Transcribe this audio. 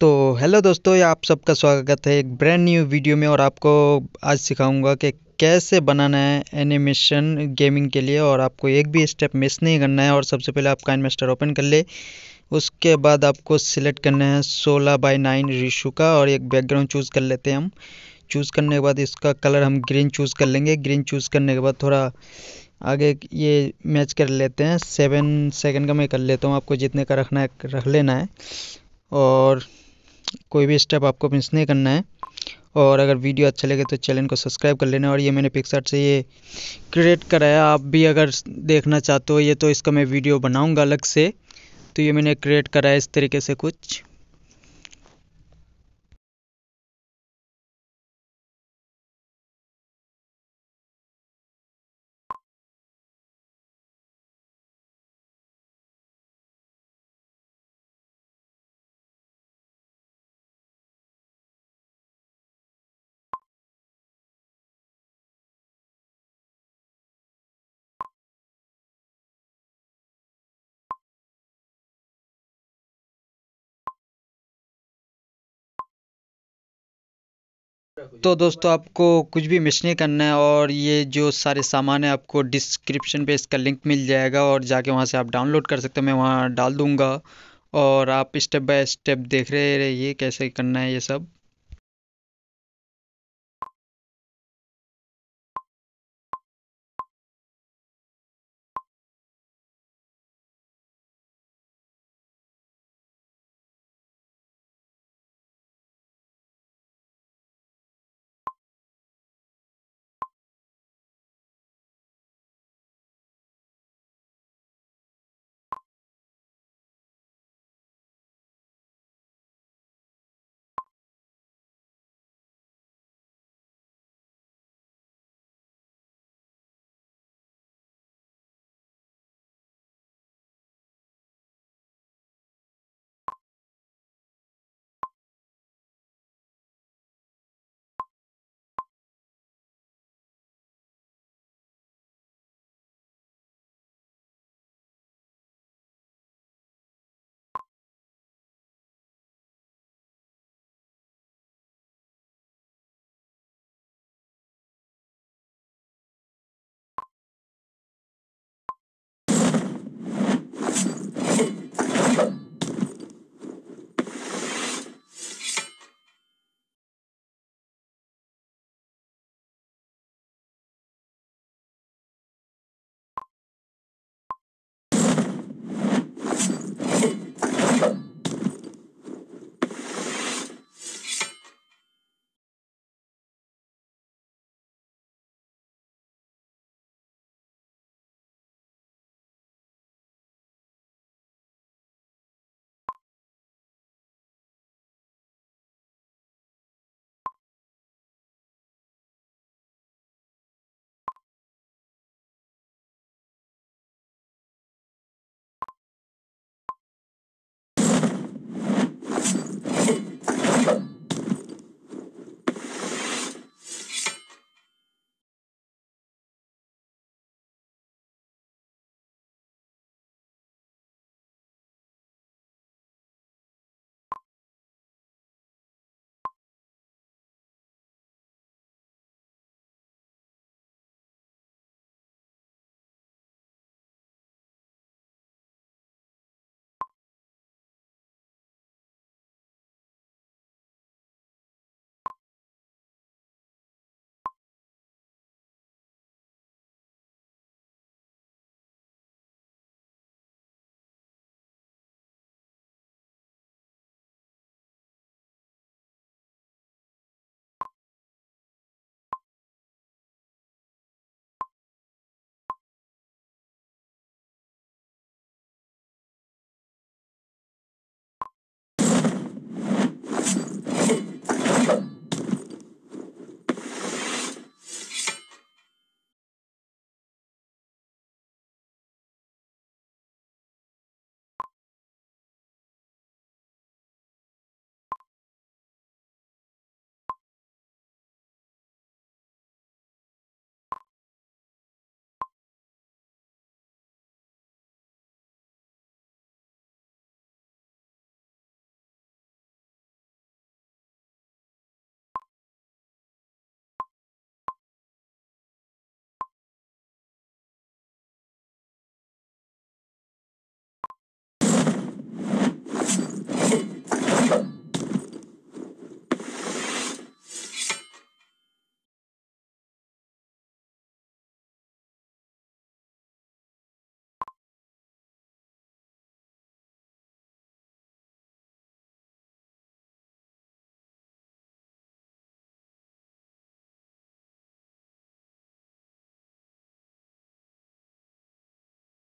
तो हेलो दोस्तों आप सबका स्वागत है एक ब्रांड न्यू वीडियो में और आपको आज सिखाऊंगा कि कैसे बनाना है एनिमेशन गेमिंग के लिए और आपको एक भी स्टेप मिस नहीं करना है और सबसे पहले आप काइन मास्टर ओपन कर ले उसके बाद आपको सिलेक्ट करना है 16 बाई 9 रिशू का और एक बैकग्राउंड चूज़ कर लेते हैं हम चूज़ करने के बाद इसका कलर हम ग्रीन चूज़ कर लेंगे ग्रीन चूज़ करने के बाद थोड़ा आगे ये मैच कर लेते हैं सेवन सेकंड का मैं कर लेता हूँ आपको जितने का रखना है रख लेना है और कोई भी स्टेप आपको मिस नहीं करना है और अगर वीडियो अच्छा लगे तो चैनल को सब्सक्राइब कर लेना और ये मैंने पिक्सार्ट से ये क्रिएट कराया आप भी अगर देखना चाहते हो ये तो इसका मैं वीडियो बनाऊँगा अलग से तो ये मैंने क्रिएट कराया इस तरीके से कुछ तो दोस्तों आपको कुछ भी मिस नहीं करना है और ये जो सारे सामान है आपको डिस्क्रिप्शन पे इसका लिंक मिल जाएगा और जाके वहाँ से आप डाउनलोड कर सकते हो मैं वहाँ डाल दूँगा और आप स्टेप बाय स्टेप देख रहे रहिए कैसे करना है ये सब